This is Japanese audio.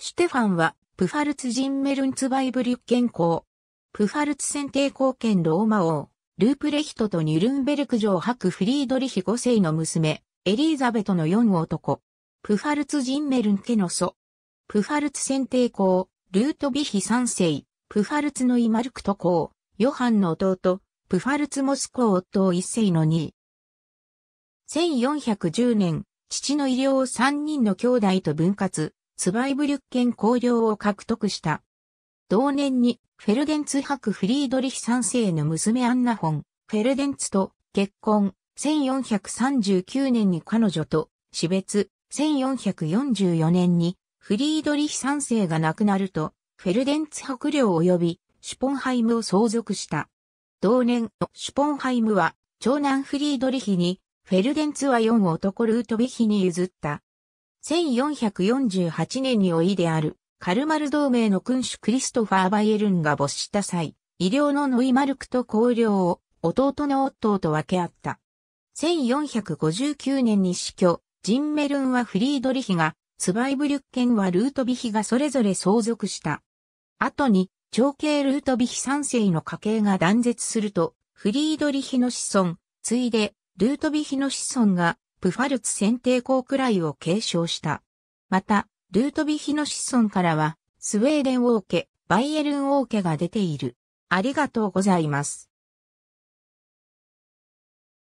シュテファンは、プファルツジンメルンツバイブリュッケン公。プファルツ選帝公兼ローマ王、ループレヒトとニュルンベルク城博フリードリヒ5世の娘、エリーザベトの4男。プファルツジンメルンケの祖。プファルツ選帝公、ルートビヒ3世、プファルツのイマルクト公、ヨハンの弟、プファルツモスコ夫1世の2位。1410年、父の医療を3人の兄弟と分割、ツバイブリュッケン公領を獲得した。同年にフェルデンツ博フリードリヒ三世の娘アンナホン、フェルデンツと結婚、1439年に彼女と死別、1444年にフリードリヒ三世が亡くなると、フェルデンツ博領及びシュポンハイムを相続した。同年、シュポンハイムは長男フリードリヒに、フェルデンツは4男ルートビヒに譲った。1448年に老いである、カルマル同盟の君主クリストファー・バイエルンが没した際、医療のノイマルクと公領を弟の夫と分け合った。1459年に死去、ジンメルンはフリードリヒが、ツバイブリュッケンはルートビヒがそれぞれ相続した。後に、長兄ルートビヒ三世の家系が断絶すると、フリードリヒの子孫、ついで、ルートビヒの子孫がプファルツ選定校くらいを継承した。また、ルートビヒの子孫からは、スウェーデン王家、バイエルン王家が出ている。ありがとうございます。